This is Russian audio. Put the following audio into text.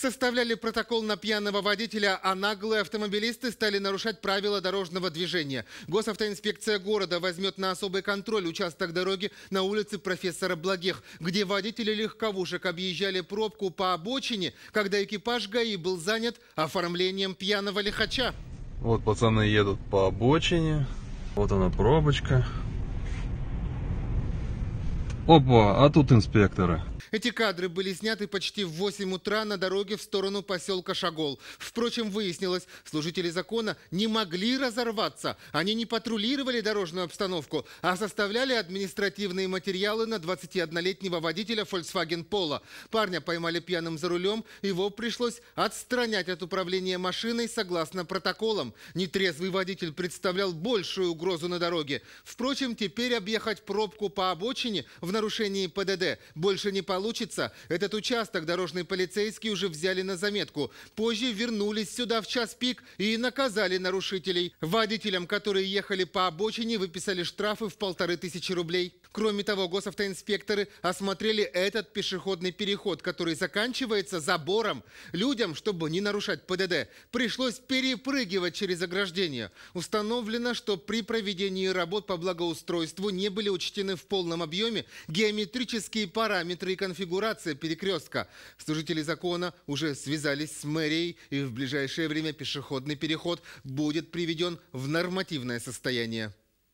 составляли протокол на пьяного водителя, а наглые автомобилисты стали нарушать правила дорожного движения. Госавтоинспекция города возьмет на особый контроль участок дороги на улице профессора Благих, где водители легковушек объезжали пробку по обочине, когда экипаж ГАИ был занят оформлением пьяного лихача. Вот пацаны едут по обочине, вот она пробочка. Опа, а тут инспекторы. Эти кадры были сняты почти в 8 утра на дороге в сторону поселка Шагол. Впрочем, выяснилось, служители закона не могли разорваться. Они не патрулировали дорожную обстановку, а составляли административные материалы на 21-летнего водителя Volkswagen Polo. Парня поймали пьяным за рулем, его пришлось отстранять от управления машиной согласно протоколам. Нетрезвый водитель представлял большую угрозу на дороге. Впрочем, теперь объехать пробку по обочине в нарушении ПДД больше не получится. Этот участок дорожные полицейские уже взяли на заметку. Позже вернулись сюда в час пик и наказали нарушителей. Водителям, которые ехали по обочине, выписали штрафы в полторы тысячи рублей. Кроме того, госавтоинспекторы осмотрели этот пешеходный переход, который заканчивается забором. Людям, чтобы не нарушать ПДД, пришлось перепрыгивать через ограждение. Установлено, что при проведении работ по благоустройству не были учтены в полном объеме геометрические параметры переконфигурация перекрестка. Служители закона уже связались с мэрией, и в ближайшее время пешеходный переход будет приведен в нормативное состояние.